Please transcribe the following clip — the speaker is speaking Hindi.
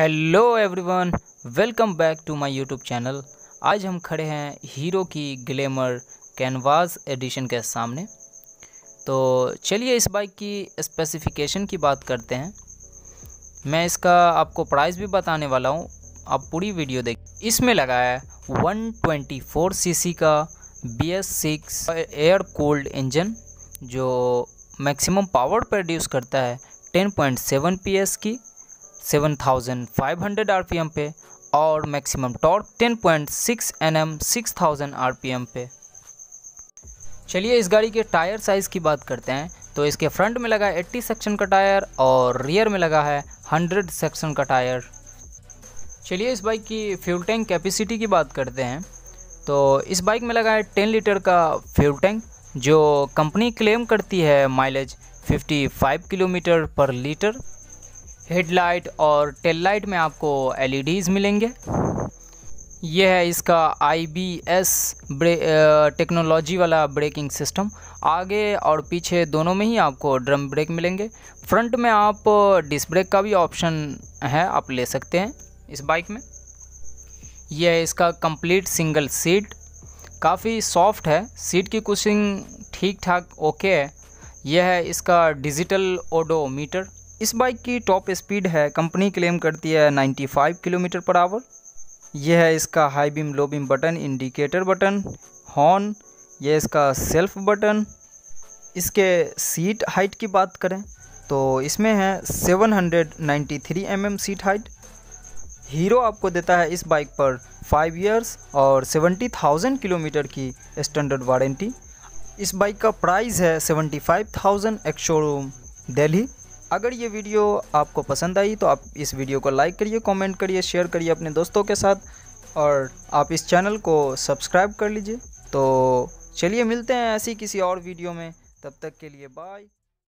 hello everyone welcome back to my YouTube channel आज हम खड़े हैं हीरो की ग्लैमर कैनवास एडिशन के सामने तो चलिए इस बाइक की स्पेसिफिकेशन की बात करते हैं मैं इसका आपको प्राइस भी बताने वाला हूँ आप पूरी वीडियो देख इसमें लगा है 124 सीसी का B S six air cold engine जो मैक्सिमम पावर प्रोड्यूस करता है 10.7 पीएस की 7,500 आरपीएम पे और maximum torque 10.6 point six N M six thousand R पे चलिए इस गाड़ी के टायर साइज़ की बात करते हैं तो इसके फ्रंट में लगा 80 सेक्शन का टायर और रियर में लगा है 100 सेक्शन का टायर चलिए इस बाइक की फ्यूल टैंक कैपेसिटी की बात करते हैं तो इस बाइक में लगा है 10 लीटर का फ्यूल टैंक जो कंपनी क्लेम करती है mileage 55 kilometre per litre headlight और टेल लाइट में आपको एल मिलेंगे यह है इसका आई बी एस टेक्नोलॉजी वाला ब्रेकिंग सिस्टम आगे और पीछे दोनों में ही आपको ड्रम ब्रेक मिलेंगे फ्रंट में आप डिस्क ब्रेक का भी ऑप्शन है आप ले सकते हैं इस बाइक में यह है इसका कंप्लीट सिंगल सीट काफ़ी सॉफ्ट है सीट की कुशिंग ठीक ठाक ओके है यह है इसका डिजिटल ओडोमीटर इस बाइक की टॉप स्पीड है कंपनी क्लेम करती है 95 किलोमीटर पर आवर यह है इसका high beam low beam button indicator button horn यह इसका सेल्फ बटन इसके सीट हाइट की बात करें तो इसमें है 793 hundred mm seat height Hero आपको देता है इस बाइक पर फाइव इयर्स और 70,000 किलोमीटर की स्टैंडर्ड वारंटी इस बाइक का प्राइस है 75,000 थाउजेंड एक्शोरूम दिल्ली अगर ये वीडियो आपको पसंद आई तो आप इस वीडियो को लाइक करिए कमेंट करिए शेयर करिए अपने दोस्तों के साथ और आप इस चैनल को सब्सक्राइब कर लीजिए तो चलिए मिलते हैं ऐसी किसी और वीडियो में तब तक के लिए बाय